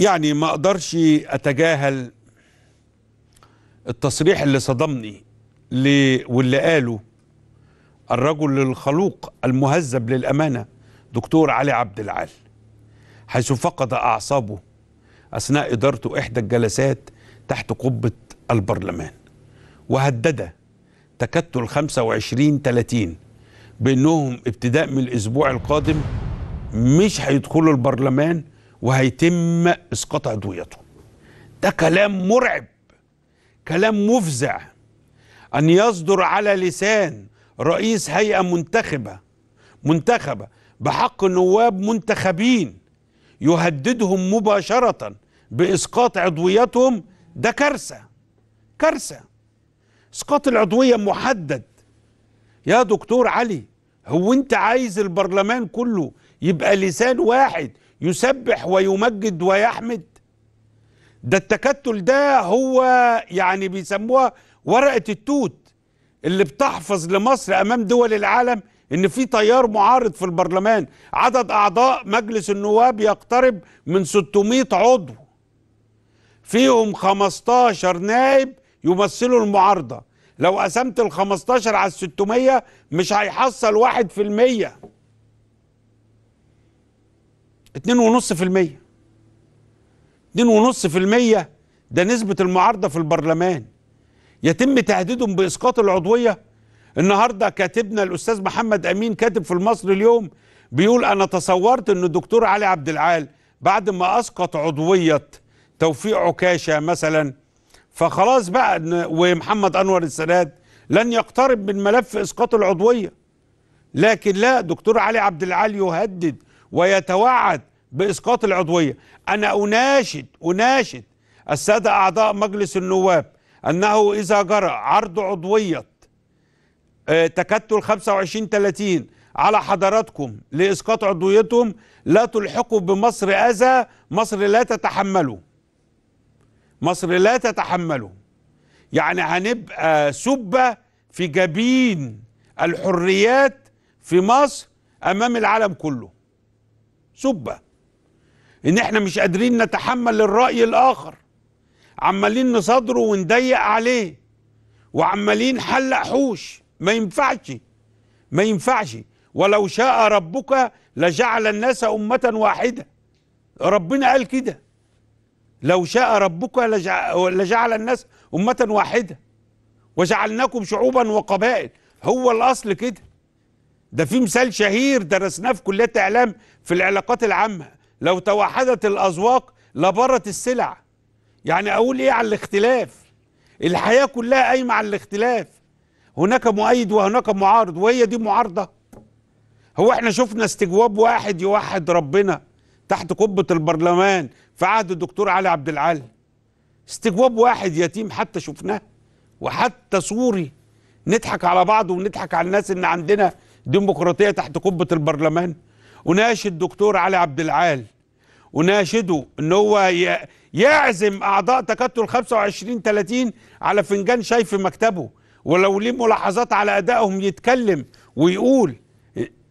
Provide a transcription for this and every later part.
يعني ما اقدرش اتجاهل التصريح اللي صدمني واللي قاله الرجل الخلوق المهذب للامانه دكتور علي عبد العال حيث فقد اعصابه اثناء ادارته احدى الجلسات تحت قبه البرلمان وهدد تكتل 25 30 بانهم ابتداء من الاسبوع القادم مش هيدخلوا البرلمان وهيتم اسقاط عضويته ده كلام مرعب كلام مفزع ان يصدر على لسان رئيس هيئه منتخبه منتخبه بحق نواب منتخبين يهددهم مباشره باسقاط عضويتهم ده كارثه كارثه اسقاط العضويه محدد يا دكتور علي هو انت عايز البرلمان كله يبقى لسان واحد يسبح ويمجد ويحمد ده التكتل ده هو يعني بيسموها ورقة التوت اللي بتحفظ لمصر أمام دول العالم إن في تيار معارض في البرلمان عدد أعضاء مجلس النواب يقترب من 600 عضو فيهم 15 نائب يمثلوا المعارضة لو قسمت ال 15 على ال 600 مش هيحصل 1% 2.5% 2.5% ده نسبة المعارضة في البرلمان يتم تهديدهم بإسقاط العضوية النهاردة كاتبنا الأستاذ محمد أمين كاتب في المصري اليوم بيقول أنا تصورت أن الدكتور علي عبد العال بعد ما أسقط عضوية توفيق عكاشة مثلا فخلاص بقى ومحمد أنور السادات لن يقترب من ملف إسقاط العضوية لكن لا دكتور علي عبد العال يهدد ويتوعد بإسقاط العضوية أنا أناشد أناشد السادة أعضاء مجلس النواب أنه إذا جرى عرض عضوية آه، تكتل 25-30 على حضراتكم لإسقاط عضويتهم لا تلحقوا بمصر أذى مصر لا تتحمله مصر لا تتحمله يعني هنبقى سبة في جبين الحريات في مصر أمام العالم كله سبة ان احنا مش قادرين نتحمل الرأي الاخر عمالين نصدره ونضيق عليه وعمالين حلق حوش ما ينفعش ما ينفعش ولو شاء ربك لجعل الناس أمة واحدة ربنا قال كده لو شاء ربك لجعل الناس أمة واحدة وجعلناكم شعوبا وقبائل هو الأصل كده ده في مثال شهير درسناه في كلية إعلام في العلاقات العامة لو توحدت الأذواق لبرت السلع يعني أقول إيه على الاختلاف الحياة كلها قايمة على الاختلاف هناك مؤيد وهناك معارض وهي دي معارضة هو احنا شفنا استجواب واحد يوحد ربنا تحت قبة البرلمان في عهد الدكتور علي عبد العال استجواب واحد يتيم حتى شفناه وحتى سوري نضحك على بعض ونضحك على الناس ان عندنا ديمقراطيه تحت قبه البرلمان وناشد دكتور علي عبد العال وناشده ان هو يعزم اعضاء تكتل 25 30 على فنجان شاي في مكتبه ولو ليه ملاحظات على ادائهم يتكلم ويقول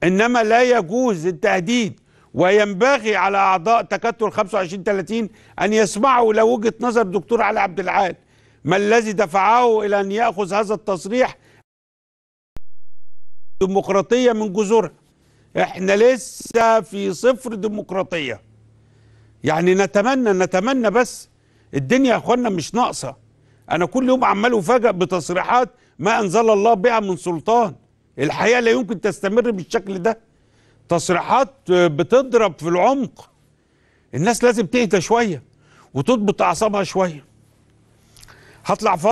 انما لا يجوز التهديد وينبغي على اعضاء تكتل 25 30 ان يسمعوا الى وجهه نظر دكتور علي عبد العال ما الذي دفعه الى ان ياخذ هذا التصريح ديمقراطية من جذورها احنا لسه في صفر ديمقراطية يعني نتمنى نتمنى بس الدنيا يا اخوانا مش ناقصة انا كل يوم عمال افاجئ بتصريحات ما انزل الله بها من سلطان الحياة لا يمكن تستمر بالشكل ده تصريحات بتضرب في العمق الناس لازم تهدى شوية وتضبط اعصابها شوية هطلع